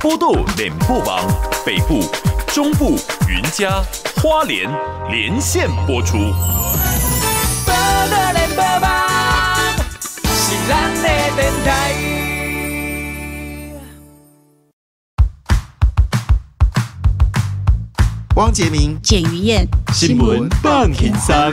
波多脸部网北部、中部、云家、花莲连线播出。波多脸部网是咱的电台。汪杰明、简于燕、新闻半田三。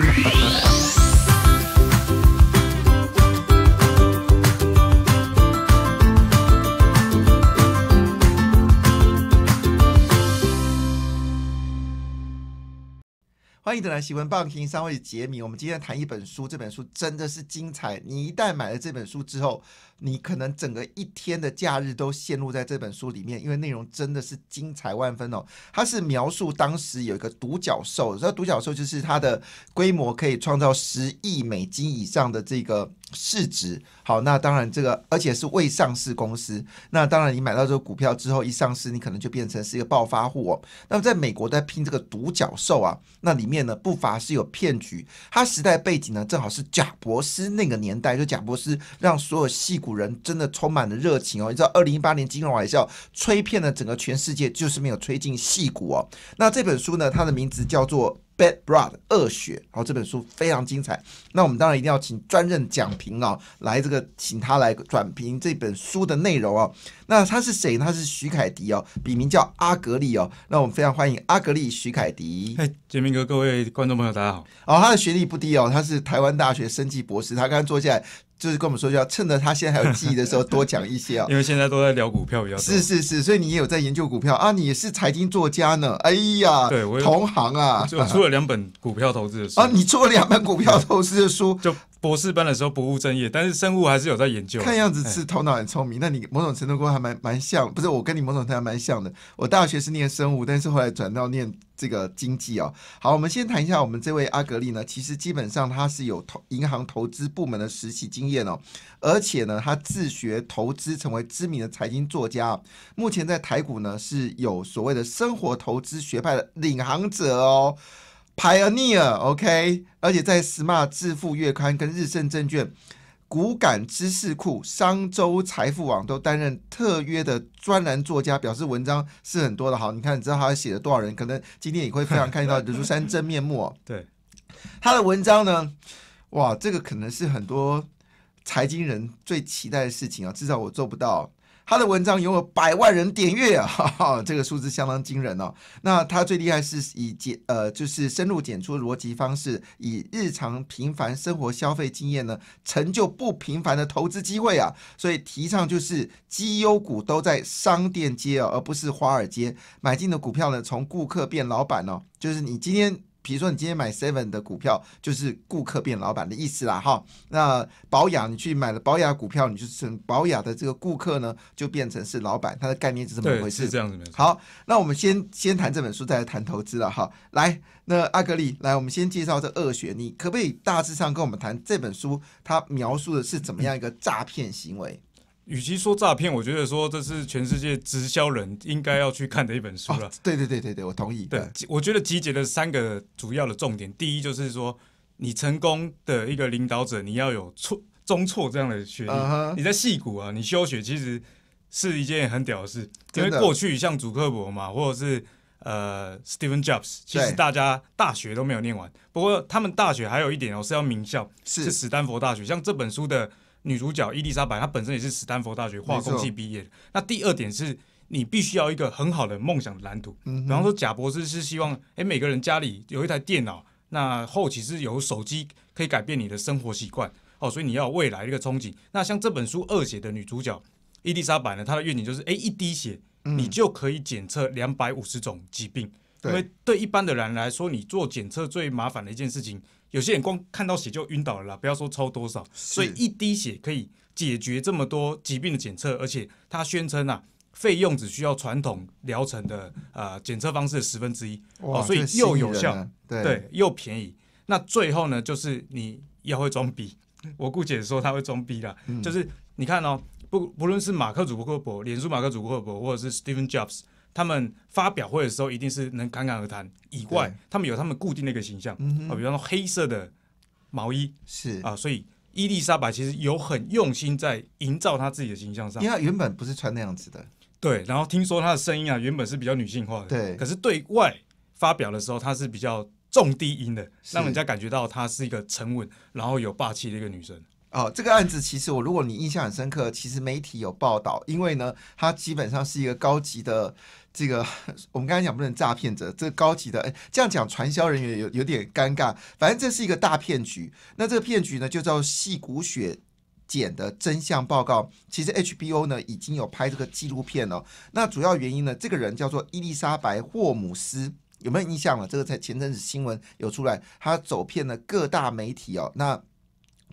喜欢棒听三位杰米，我们今天谈一本书，这本书真的是精彩。你一旦买了这本书之后，你可能整个一天的假日都陷入在这本书里面，因为内容真的是精彩万分哦。它是描述当时有一个独角兽，这独角兽就是它的规模可以创造十亿美金以上的这个市值。好，那当然这个而且是未上市公司。那当然你买到这个股票之后一上市，你可能就变成是一个暴发户哦。那么在美国在拼这个独角兽啊，那里面。不乏是有骗局，他时代背景呢，正好是贾伯斯那个年代，就贾伯斯让所有戏骨人真的充满了热情哦。你知道，二零一八年金融海啸吹骗了整个全世界，就是没有吹进戏骨哦。那这本书呢，它的名字叫做。Bad Blood 恶血，然后这本书非常精彩。那我们当然一定要请专任讲评哦，来这个请他来转评这本书的内容哦。那他是谁？他是徐凯迪哦，笔名叫阿格力哦。那我们非常欢迎阿格力徐凯迪。嘿，杰明哥，各位观众朋友，大家好。哦，他的学历不低哦，他是台湾大学生计博士。他刚坐下来。就是跟我们说，要趁着他现在还有记忆的时候多讲一些啊。因为现在都在聊股票比较多。是是是，所以你也有在研究股票啊？你是财经作家呢？哎呀，对我同行啊，就出了两本股票投资的书 啊，你出了两本股票投资的书 就。博士班的时候不务正业，但是生物还是有在研究。看样子是头脑很聪明。那你某种程度我还蛮蛮像，不是我跟你某种程度还蛮像的。我大学是念生物，但是后来转到念这个经济哦。好，我们先谈一下我们这位阿格力呢。其实基本上他是有投银行投资部门的实习经验哦，而且呢，他自学投资，成为知名的财经作家。目前在台股呢是有所谓的生活投资学派的领航者哦。Pioneer OK，而且在《Smart 致富月刊》跟日盛证券、股感知识库、商周财富网都担任特约的专栏作家，表示文章是很多的。好，你看，你知道他写了多少人？可能今天也会非常看到刘如山真面目。对，他的文章呢？哇，这个可能是很多财经人最期待的事情啊！至少我做不到。他的文章拥有百万人点阅啊，哈哈这个数字相当惊人哦。那他最厉害是以简呃，就是深入简出的逻辑方式，以日常平凡生活消费经验呢，成就不平凡的投资机会啊。所以提倡就是绩优股都在商店街哦，而不是华尔街。买进的股票呢，从顾客变老板哦，就是你今天。比如说，你今天买 Seven 的股票，就是顾客变老板的意思啦，哈。那保雅，你去买了保雅股票，你就成保雅的这个顾客呢，就变成是老板，它的概念是怎么回事？是这样子好，那我们先先谈这本书，再来谈投资了，哈。来，那阿格力，来，我们先介绍这恶学，你可不可以大致上跟我们谈这本书，它描述的是怎么样一个诈骗行为？与其说诈骗，我觉得说这是全世界直销人应该要去看的一本书了。对对对对对，我同意。对，我觉得集结的三个主要的重点，第一就是说，你成功的一个领导者，你要有错中错这样的学历。你在细谷啊，你修学其实是一件很屌的事，因为过去像祖克伯嘛，或者是呃 s t e v e n Jobs，其实大家大学都没有念完。不过他们大学还有一点哦，是要名校，是史丹佛大学。像这本书的。女主角伊丽莎白，她本身也是斯坦福大学化工系毕业的。那第二点是，你必须要一个很好的梦想的蓝图。比方说，贾博士是希望，哎，每个人家里有一台电脑，那后期是有手机可以改变你的生活习惯。哦，所以你要未来一个憧憬。那像这本书二写的女主角伊丽莎白呢，她的愿景就是，哎，一滴血你就可以检测两百五十种疾病。因为对一般的人来说，你做检测最麻烦的一件事情，有些人光看到血就晕倒了啦，不要说抽多少，所以一滴血可以解决这么多疾病的检测，而且他宣称啊，费用只需要传统疗程的呃检测方式的十分之一，哦，所以又有效，对，又便宜。那最后呢，就是你要会装逼，我姑且说他会装逼啦，就是你看哦，不不论是马克· z 克伯、k 脸书马克· z u c 或者是 Steve n Jobs。他们发表会的时候一定是能侃侃而谈，以外，他们有他们固定的一个形象，啊，比方说黑色的毛衣是啊，所以伊丽莎白其实有很用心在营造她自己的形象上。因为她原本不是穿那样子的，对。然后听说她的声音啊，原本是比较女性化的，对。可是对外发表的时候，她是比较重低音的，让人家感觉到她是一个沉稳然后有霸气的一个女生。哦，这个案子其实我如果你印象很深刻，其实媒体有报道，因为呢，她基本上是一个高级的。这个 我们刚才讲不能诈骗者，这高级的这样讲传销人员有有点尴尬。反正这是一个大骗局，那这个骗局呢就叫《细骨血检的真相报告》。其实 HBO 呢已经有拍这个纪录片了。那主要原因呢，这个人叫做伊丽莎白·霍姆斯，有没有印象啊？这个在前阵子新闻有出来，他走遍了各大媒体哦。那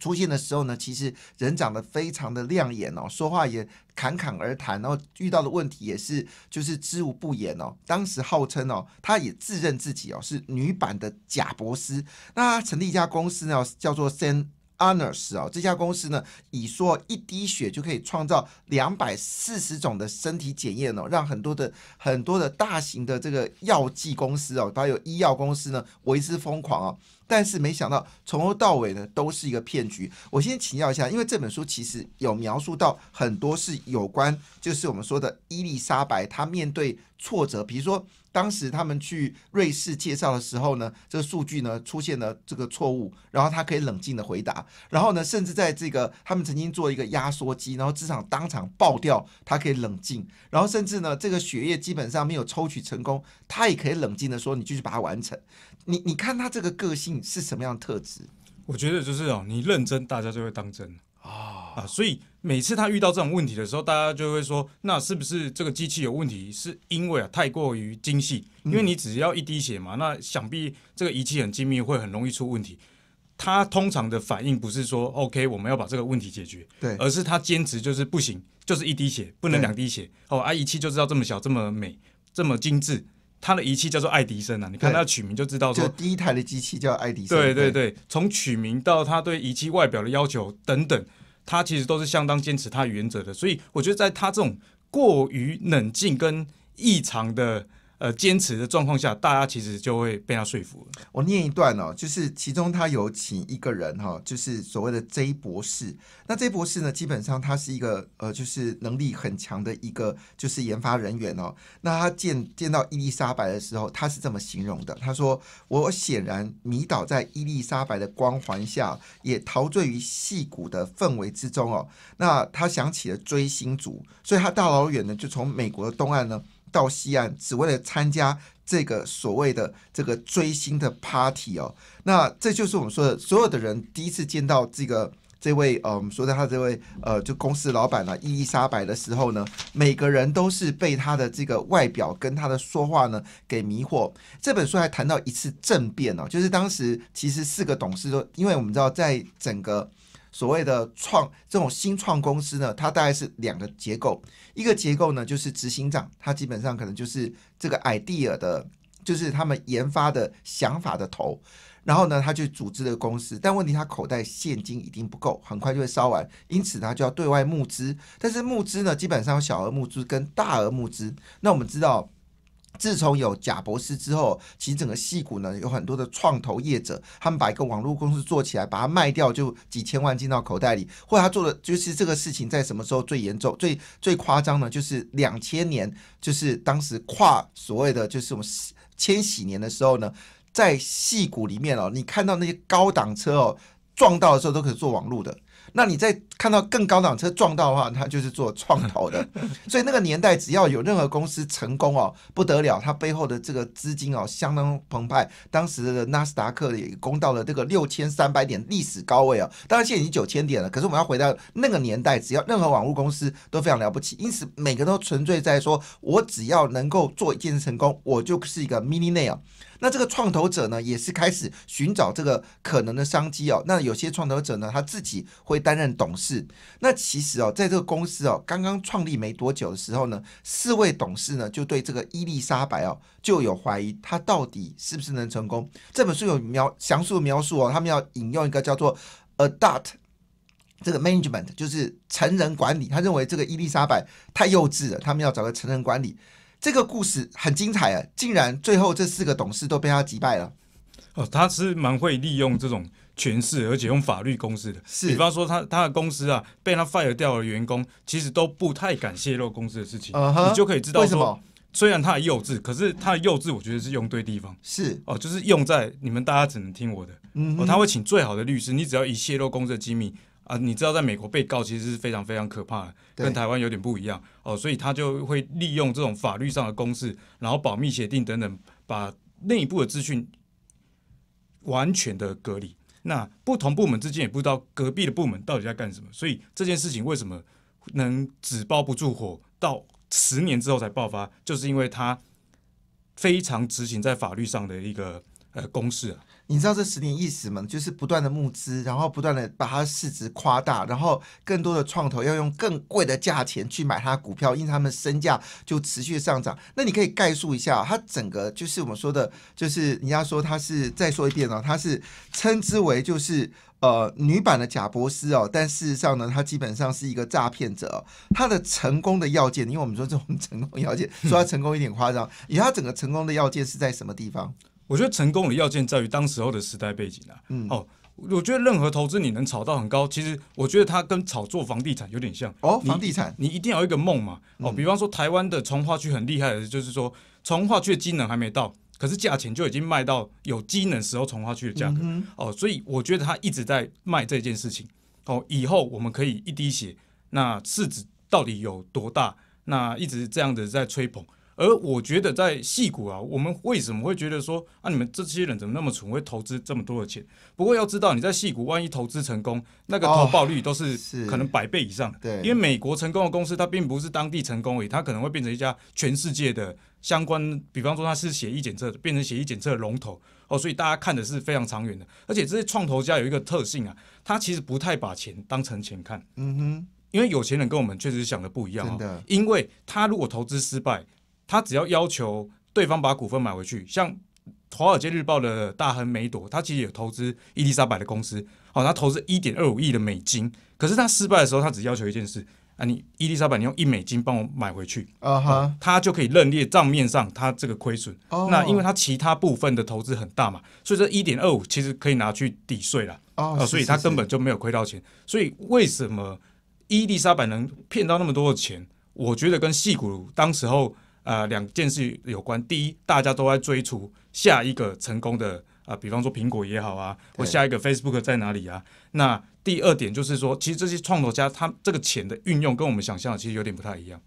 出现的时候呢，其实人长得非常的亮眼哦，说话也侃侃而谈，然后遇到的问题也是就是知无不言哦。当时号称哦，他也自认自己哦是女版的贾伯斯。那成立一家公司呢，叫做 San Anns 哦，这家公司呢，以说一滴血就可以创造两百四十种的身体检验哦，让很多的很多的大型的这个药剂公司哦，还有医药公司呢为之疯狂哦。但是没想到，从头到尾呢都是一个骗局。我先请教一下，因为这本书其实有描述到很多是有关，就是我们说的伊丽莎白她面对挫折，比如说。当时他们去瑞士介绍的时候呢，这个数据呢出现了这个错误，然后他可以冷静的回答，然后呢，甚至在这个他们曾经做一个压缩机，然后职场当场爆掉，他可以冷静，然后甚至呢，这个血液基本上没有抽取成功，他也可以冷静的说你继续把它完成，你你看他这个个性是什么样的特质？我觉得就是哦，你认真，大家就会当真。啊啊！所以每次他遇到这种问题的时候，大家就会说，那是不是这个机器有问题？是因为啊太过于精细，因为你只要一滴血嘛。那想必这个仪器很精密，会很容易出问题。他通常的反应不是说 OK，我们要把这个问题解决，对，而是他坚持就是不行，就是一滴血不能两滴血哦。啊，仪器就知道这么小、这么美、这么精致。他的仪器叫做爱迪生啊，你看他取名就知道说，就第一台的机器叫爱迪生。对对对，从取名到他对仪器外表的要求等等，他其实都是相当坚持他原则的。所以我觉得在他这种过于冷静跟异常的。呃，坚持的状况下，大家其实就会被他说服我念一段哦，就是其中他有请一个人哈，就是所谓的 J 博士。那 J 博士呢，基本上他是一个呃，就是能力很强的一个就是研发人员哦。那他见见到伊丽莎白的时候，他是这么形容的：他说，我显然迷倒在伊丽莎白的光环下，也陶醉于戏骨的氛围之中哦。那他想起了追星族，所以他大老远呢，就从美国东岸呢。到西岸，只为了参加这个所谓的这个追星的 party 哦。那这就是我们说的，所有的人第一次见到这个这位，我们说的他这位，呃，就公司老板呢伊丽莎白的时候呢，每个人都是被他的这个外表跟他的说话呢给迷惑。这本书还谈到一次政变哦，就是当时其实四个董事都，因为我们知道在整个。所谓的创这种新创公司呢，它大概是两个结构，一个结构呢就是执行长，他基本上可能就是这个 idea 的，就是他们研发的想法的头，然后呢，他去组织的公司，但问题他口袋现金一定不够，很快就会烧完，因此他就要对外募资，但是募资呢，基本上小额募资跟大额募资，那我们知道。自从有贾博士之后，其实整个戏骨呢有很多的创投业者，他们把一个网络公司做起来，把它卖掉就几千万进到口袋里，或者他做的就是这个事情，在什么时候最严重、最最夸张呢？就是两千年，就是当时跨所谓的就是我们千禧年的时候呢，在戏骨里面哦，你看到那些高档车哦撞到的时候都可以做网络的。那你在看到更高档车撞到的话，它就是做创投的。所以那个年代，只要有任何公司成功哦，不得了，它背后的这个资金哦，相当澎湃。当时的纳斯达克也攻到了这个六千三百点历史高位啊。当然现在已经九千点了。可是我们要回到那个年代，只要任何网络公司都非常了不起，因此每个都纯粹在说，我只要能够做一件事成功，我就是一个 m i n i n a i r e 那这个创投者呢，也是开始寻找这个可能的商机哦。那有些创投者呢，他自己会担任董事。那其实哦，在这个公司哦，刚刚创立没多久的时候呢，四位董事呢就对这个伊丽莎白哦就有怀疑，他到底是不是能成功？这本书有描详述描述哦，他们要引用一个叫做 adult 这个 management，就是成人管理。他认为这个伊丽莎白太幼稚了，他们要找个成人管理。这个故事很精彩啊！竟然最后这四个董事都被他击败了。哦，他是蛮会利用这种权势，而且用法律公司的。是，比方说他他的公司啊，被他 fire 掉了员工，其实都不太敢泄露公司的事情。你就可以知道什么。虽然他的幼稚，可是他的幼稚，我觉得是用对地方。是，哦，就是用在你们大家只能听我的。嗯，他会请最好的律师，你只要一泄露公司的机密。啊，你知道在美国被告其实是非常非常可怕的，跟台湾有点不一样哦，所以他就会利用这种法律上的公式，然后保密协定等等，把内部的资讯完全的隔离。那不同部门之间也不知道隔壁的部门到底在干什么，所以这件事情为什么能纸包不住火，到十年之后才爆发，就是因为他非常执行在法律上的一个呃公式啊。你知道这十年意思吗？就是不断的募资，然后不断的把它市值夸大，然后更多的创投要用更贵的价钱去买它股票，因为他们身价就持续上涨。那你可以概述一下它整个，就是我们说的，就是人家说它是，再说一遍哦，它是称之为就是呃女版的贾伯斯哦，但事实上呢，它基本上是一个诈骗者。它的成功的要件，因为我们说这种成功要件，说它成功有点夸张，也它整个成功的要件是在什么地方？我觉得成功的要件在于当时候的时代背景啊。哦，我觉得任何投资你能炒到很高，其实我觉得它跟炒作房地产有点像。哦，房地产你一定要有一个梦嘛。哦，比方说台湾的从化区很厉害，就是说从化区的机能还没到，可是价钱就已经卖到有机能时候从化区的价格。哦，所以我觉得它一直在卖这件事情。哦，以后我们可以一滴血，那市值到底有多大？那一直这样子在吹捧。而我觉得在戏股啊，我们为什么会觉得说啊，你们这些人怎么那么蠢，会投资这么多的钱？不过要知道，你在戏股万一投资成功，那个投报率都是可能百倍以上对，因为美国成功的公司，它并不是当地成功，而已，它可能会变成一家全世界的相关，比方说它是血液检测，变成血液检测的龙头哦，所以大家看的是非常长远的。而且这些创投家有一个特性啊，他其实不太把钱当成钱看。嗯哼，因为有钱人跟我们确实想的不一样啊，因为他如果投资失败。他只要要求对方把股份买回去，像《华尔街日报》的大亨梅朵，他其实也投资伊丽莎白的公司，好，他投资一点二五亿的美金，可是他失败的时候，他只要求一件事啊，你伊丽莎白，你用一美金帮我买回去啊，哈，他就可以认列账面上他这个亏损。那因为他其他部分的投资很大嘛，所以这一点二五其实可以拿去抵税了。哦，所以他根本就没有亏到钱。所以为什么伊丽莎白能骗到那么多的钱？我觉得跟戏股当时候。啊，两件事有关。第一，大家都在追逐下一个成功的啊，比方说苹果也好啊，或下一个 Facebook 在哪里啊。那第二点就是说，其实这些创投家他这个钱的运用跟我们想象其实有点不太一样。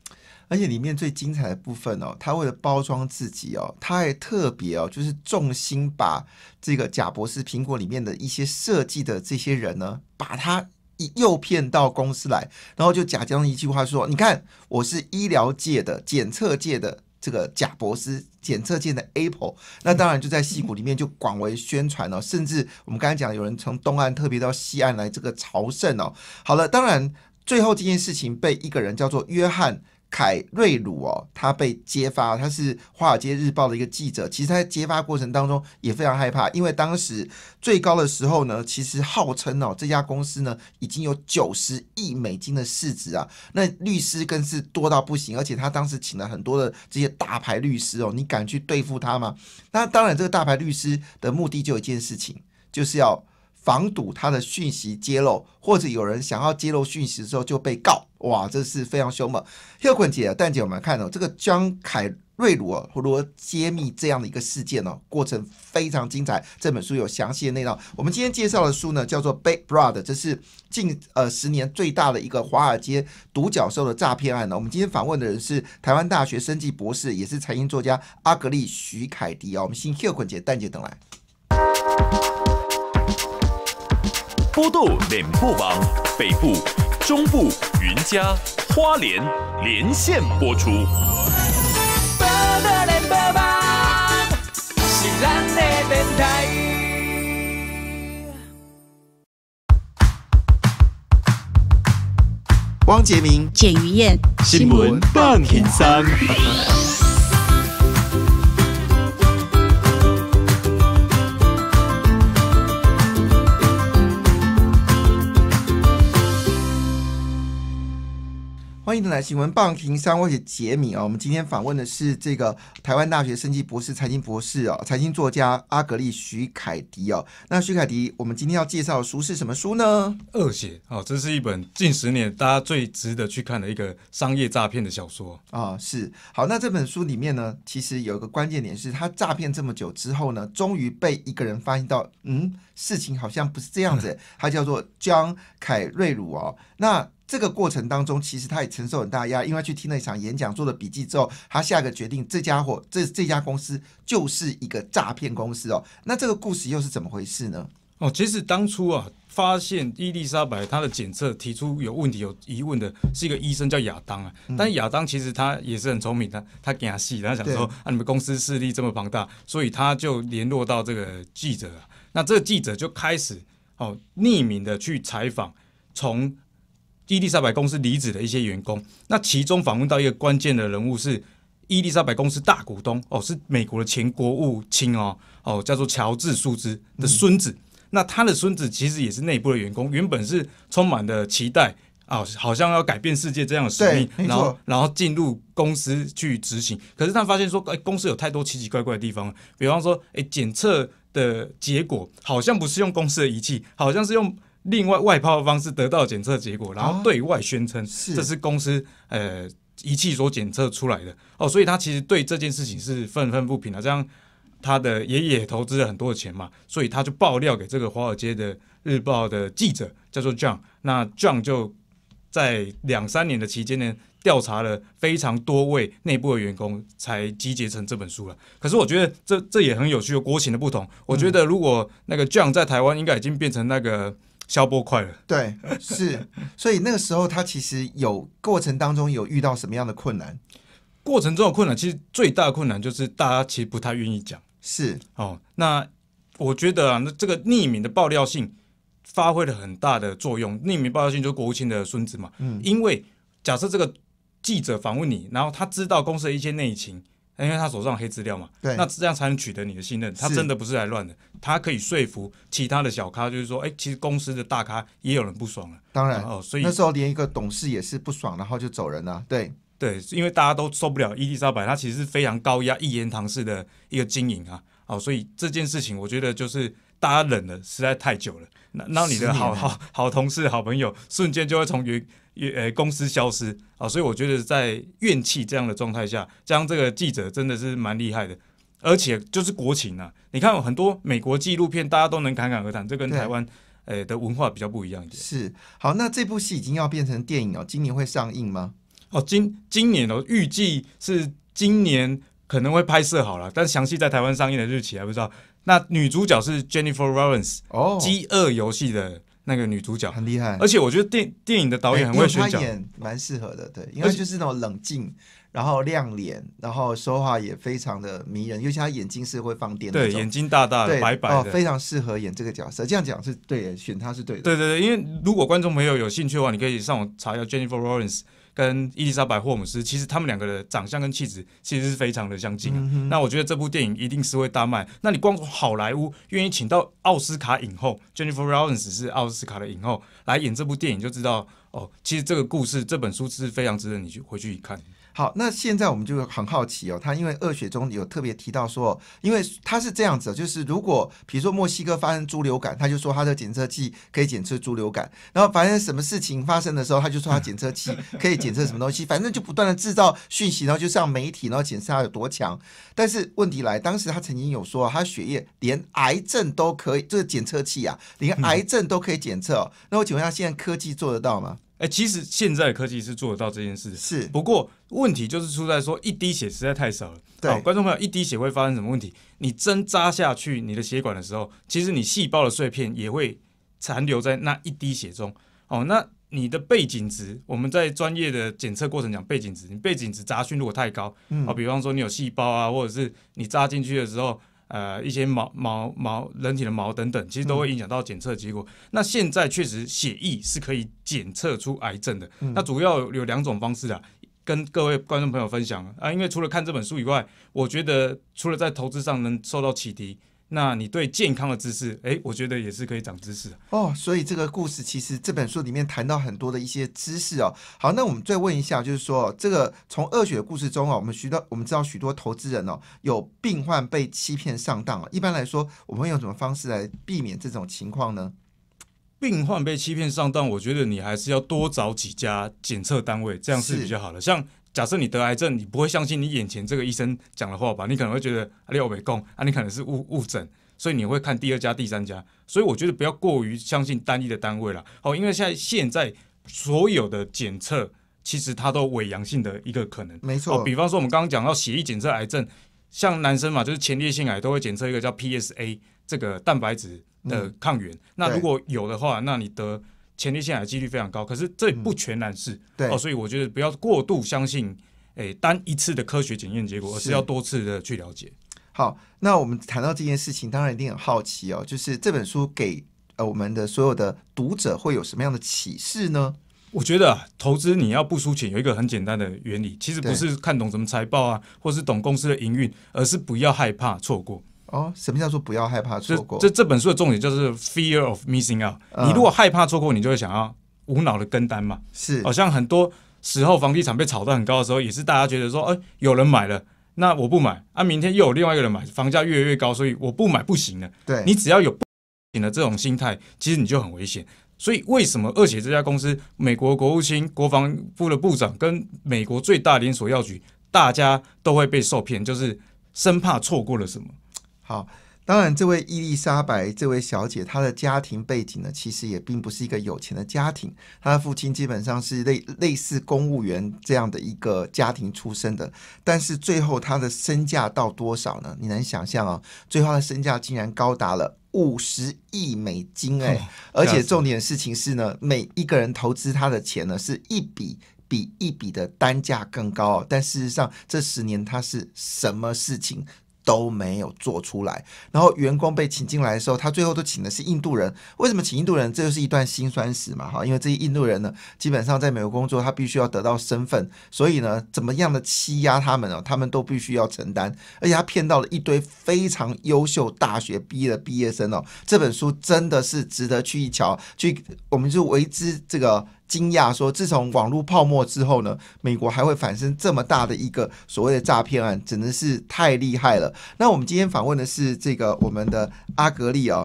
而且里面最精彩的部分哦，他为了包装自己哦，他还特别哦，就是重心把这个贾博士苹果里面的一些设计的这些人呢，把他。诱骗到公司来，然后就假装一句话说：“你看，我是医疗界的检测界的这个假博士，检测界的 Apple。”那当然就在戏骨里面就广为宣传了，甚至我们刚才讲，有人从东岸特别到西岸来这个朝圣哦。好了，当然最后这件事情被一个人叫做约翰。凯瑞鲁哦，他被揭发，他是《华尔街日报》的一个记者。其实他在揭发过程当中也非常害怕，因为当时最高的时候呢，其实号称哦这家公司呢已经有九十亿美金的市值啊，那律师更是多到不行，而且他当时请了很多的这些大牌律师哦，你敢去对付他吗？那当然，这个大牌律师的目的就有一件事情，就是要。防堵他的讯息揭露，或者有人想要揭露讯息之候就被告，哇，这是非常凶猛。Hill 坤姐、蛋姐，我们看到这个姜凯瑞鲁如何揭秘这样的一个事件呢？过程非常精彩，这本书有详细的内容。我们今天介绍的书呢，叫做《b i g b r o t h e r 这是近呃十年最大的一个华尔街独角兽的诈骗案呢。我们今天访问的人是台湾大学生计博士，也是财经作家阿格丽徐凯迪啊。我们先 Hill 坤姐、蛋姐等来。波度脸播网北部、中部、云嘉花莲连线播出。波多汪杰明、简于燕、新闻半天三。新闻棒听三位视杰米啊，我们今天访问的是这个台湾大学生计博士、财经博士哦，财经作家阿格丽徐凯迪哦。那徐凯迪，我们今天要介绍的书是什么书呢？恶血哦，这是一本近十年大家最值得去看的一个商业诈骗的小说啊。是，好，那这本书里面呢，其实有一个关键点是，他诈骗这么久之后呢，终于被一个人发现到，嗯，事情好像不是这样子。他 叫做江凯瑞鲁哦。那这个过程当中，其实他也承受很大压，因为去听了一场演讲，做了笔记之后，他下一个决定，这家伙，这这家公司就是一个诈骗公司哦。那这个故事又是怎么回事呢？哦，其实当初啊，发现伊丽莎白她的检测提出有问题、有疑问的是一个医生叫亚当啊，但亚当其实他也是很聪明，的，他给他戏，他想说啊，你们公司势力这么庞大，所以他就联络到这个记者啊，那这个记者就开始哦匿名的去采访，从。伊丽莎白公司离职的一些员工，那其中访问到一个关键的人物是伊丽莎白公司大股东哦，是美国的前国务卿哦，哦，叫做乔治·舒兹的孙子。那他的孙子其实也是内部的员工，原本是充满了期待哦，好像要改变世界这样的使命，然后然后进入公司去执行。可是他发现说，哎，公司有太多奇奇怪怪的地方，比方说，哎，检测的结果好像不是用公司的仪器，好像是用。另外外抛的方式得到检测结果，然后对外宣称这是公司呃仪器所检测出来的哦，所以他其实对这件事情是愤愤不平的。这样他的爷爷投资了很多的钱嘛，所以他就爆料给这个华尔街的日报的记者叫做 John。那 John 就在两三年的期间呢，调查了非常多位内部的员工，才集结成这本书了。可是我觉得这这也很有趣，国情的不同。我觉得如果那个 John 在台湾，应该已经变成那个。消波快了，对，是，所以那个时候他其实有过程当中有遇到什么样的困难？过程中的困难，其实最大困难就是大家其实不太愿意讲。是哦，那我觉得啊，那这个匿名的爆料性发挥了很大的作用。匿名爆料性就是国务卿的孙子嘛，嗯，因为假设这个记者访问你，然后他知道公司的一些内情。因为他手上黑资料嘛，对，那这样才能取得你的信任。他真的不是来乱的，他可以说服其他的小咖，就是说，哎，其实公司的大咖也有人不爽了。当然哦，所以那时候连一个董事也是不爽，然后就走人了。对对，因为大家都受不了伊丽莎白，她其实是非常高压、一言堂式的一个经营啊。哦，所以这件事情，我觉得就是。大家忍了实在太久了，那那你的好好好同事好朋友瞬间就会从云呃公司消失啊，所以我觉得在怨气这样的状态下，将这个记者真的是蛮厉害的，而且就是国情啊，你看很多美国纪录片大家都能侃侃而谈，这跟台湾呃的文化比较不一样一点。是好，那这部戏已经要变成电影了，今年会上映吗？哦，今今年哦，预计是今年可能会拍摄好了，但详细在台湾上映的日期还不知道。那女主角是 Jennifer Lawrence，哦，《饥饿游戏》的那个女主角，很厉害。而且我觉得电电影的导演很会选角，蛮适合的，对，因为就是那种冷静。然后亮脸，然后说话也非常的迷人，尤其他眼睛是会放电的。对，眼睛大大的，白白的，非常适合演这个角色。这样讲是对的，选他是对。对对对，因为如果观众朋友有兴趣的话，你可以上网查一下 Jennifer Lawrence 跟伊丽莎白·霍姆斯，其实他们两个的长相跟气质其实是非常的相近。那我觉得这部电影一定是会大卖。那你光好莱坞愿意请到奥斯卡影后 Jennifer Lawrence 是奥斯卡的影后来演这部电影，就知道哦，其实这个故事这本书是非常值得你去回去一看。好，那现在我们就很好奇哦，他因为《恶血》中有特别提到说，因为他是这样子，就是如果比如说墨西哥发生猪流感，他就说他的检测器可以检测猪流感，然后发生什么事情发生的时候，他就说他检测器 可以检测什么东西，反正就不断的制造讯息，然后就上媒体然后检测他有多强。但是问题来，当时他曾经有说，他血液连癌症都可以，这个检测器啊，连癌症都可以检测。那我请问他现在科技做得到吗？哎，其实现在的科技是做得到这件事，是不过问题就是出在说一滴血实在太少了。对，观众朋友，一滴血会发生什么问题？你针扎下去你的血管的时候，其实你细胞的碎片也会残留在那一滴血中。哦，那你的背景值，我们在专业的检测过程讲背景值，你背景值杂讯如果太高，好，比方说你有细胞啊，或者是你扎进去的时候。呃，一些毛毛毛人体的毛等等，其实都会影响到检测结果。那现在确实血液是可以检测出癌症的。那主要有两种方式啊，跟各位观众朋友分享啊。因为除了看这本书以外，我觉得除了在投资上能受到启迪。那你对健康的知识，哎，我觉得也是可以涨知识哦。所以这个故事其实这本书里面谈到很多的一些知识哦。好，那我们再问一下，就是说这个从恶血的故事中啊，我们许多我们知道许多投资人哦，有病患被欺骗上当了。一般来说，我们会用什么方式来避免这种情况呢？病患被欺骗上当，我觉得你还是要多找几家检测单位，这样是比较好的。像。假设你得癌症，你不会相信你眼前这个医生讲的话吧？你可能会觉得啊，尿共啊，你可能是误误诊，所以你会看第二家、第三家。所以我觉得不要过于相信单一的单位了。好，因为现在现在所有的检测其实它都伪阳性的一个可能，没错。比方说我们刚刚讲到血液检测癌症，像男生嘛，就是前列腺癌都会检测一个叫 PSA 这个蛋白质的抗原。那如果有的话，那你得。前列腺癌的几率非常高，可是这不全然是对，哦，所以我觉得不要过度相信诶单一次的科学检验结果，而是要多次的去了解。好，那我们谈到这件事情，当然一定很好奇哦，就是这本书给呃我们的所有的读者会有什么样的启示呢？我觉得投资你要不输钱，有一个很简单的原理，其实不是看懂什么财报啊，或是懂公司的营运，而是不要害怕错过。哦，什么叫做不要害怕错过？这这本书的重点就是 fear of missing out。你如果害怕错过，你就会想要无脑的跟单嘛。是，好像很多时候房地产被炒到很高的时候，也是大家觉得说，哎，有人买了，那我不买啊，明天又有另外一个人买，房价越来越高，所以我不买不行了。对，你只要有不行的这种心态，其实你就很危险。所以为什么二姐这家公司，美国国务卿、国防部的部长跟美国最大连锁药局，大家都会被受骗，就是生怕错过了什么。好，当然，这位伊丽莎白这位小姐，她的家庭背景呢，其实也并不是一个有钱的家庭。她的父亲基本上是类类似公务员这样的一个家庭出身的。但是最后她的身价到多少呢？你能想象啊？最后她的身价竟然高达了五十亿美金哎！而且重点的事情是呢，每一个人投资她的钱呢，是一笔比一笔的单价更高。但事实上，这十年她是什么事情？都没有做出来，然后员工被请进来的时候，他最后都请的是印度人。为什么请印度人？这就是一段辛酸史嘛，哈！因为这些印度人呢，基本上在美国工作，他必须要得到身份，所以呢，怎么样的欺压他们哦，他们都必须要承担。而且他骗到了一堆非常优秀大学毕业的毕业生哦，这本书真的是值得去一瞧，去我们就为之这个。惊讶说：“自从网络泡沫之后呢，美国还会发生这么大的一个所谓的诈骗案，真的是太厉害了。”那我们今天访问的是这个我们的阿格利啊，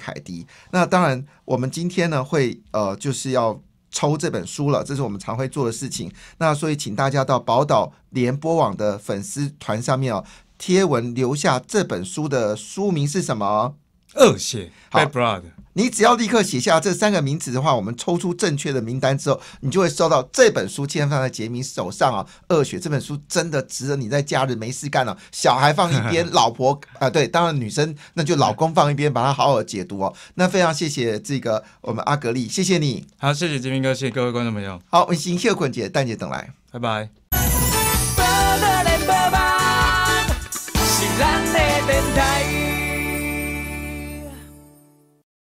凯迪。那当然，我们今天呢会呃就是要抽这本书了，这是我们常会做的事情。那所以，请大家到宝岛联播网的粉丝团上面哦，贴文留下这本书的书名是什么？恶血。你只要立刻写下这三个名字的话，我们抽出正确的名单之后，你就会收到这本书。签放在杰明手上啊，恶 血这本书真的值得你在假日没事干了，小孩放一边，老婆啊，对，当然女生那就老公放一边，把它好好解读哦。那非常谢谢这个我们阿格力，谢谢你。好，谢谢杰明哥，谢谢各位观众朋友。好，我们行谢坤姐、蛋姐等来，拜拜。